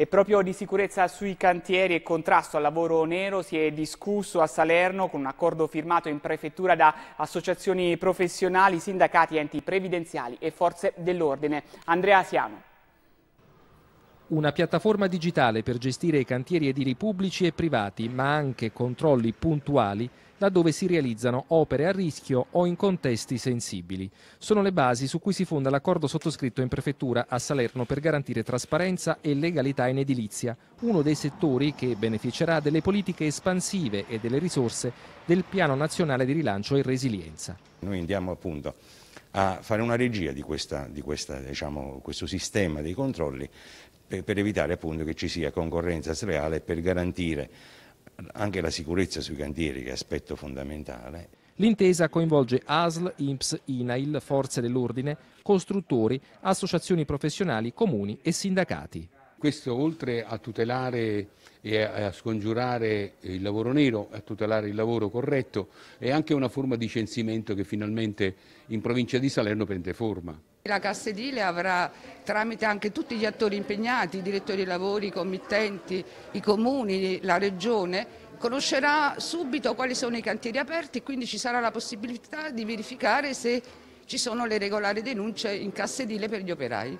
E proprio di sicurezza sui cantieri e contrasto al lavoro nero si è discusso a Salerno con un accordo firmato in prefettura da associazioni professionali, sindacati, enti previdenziali e forze dell'ordine. Andrea Siano. Una piattaforma digitale per gestire i cantieri edili pubblici e privati, ma anche controlli puntuali laddove si realizzano opere a rischio o in contesti sensibili. Sono le basi su cui si fonda l'accordo sottoscritto in prefettura a Salerno per garantire trasparenza e legalità in edilizia, uno dei settori che beneficerà delle politiche espansive e delle risorse del Piano Nazionale di Rilancio e Resilienza. Noi andiamo appunto a fare una regia di, questa, di questa, diciamo, questo sistema dei controlli per, per evitare appunto che ci sia concorrenza sleale e per garantire anche la sicurezza sui cantieri che è aspetto fondamentale. L'intesa coinvolge ASL, INPS, INAIL, forze dell'ordine, costruttori, associazioni professionali, comuni e sindacati. Questo oltre a tutelare e a scongiurare il lavoro nero, a tutelare il lavoro corretto, è anche una forma di censimento che finalmente in provincia di Salerno prende forma. La Cassa Edile avrà tramite anche tutti gli attori impegnati, i direttori di lavori, i committenti, i comuni, la regione, conoscerà subito quali sono i cantieri aperti e quindi ci sarà la possibilità di verificare se ci sono le regolari denunce in Cassa Edile per gli operai.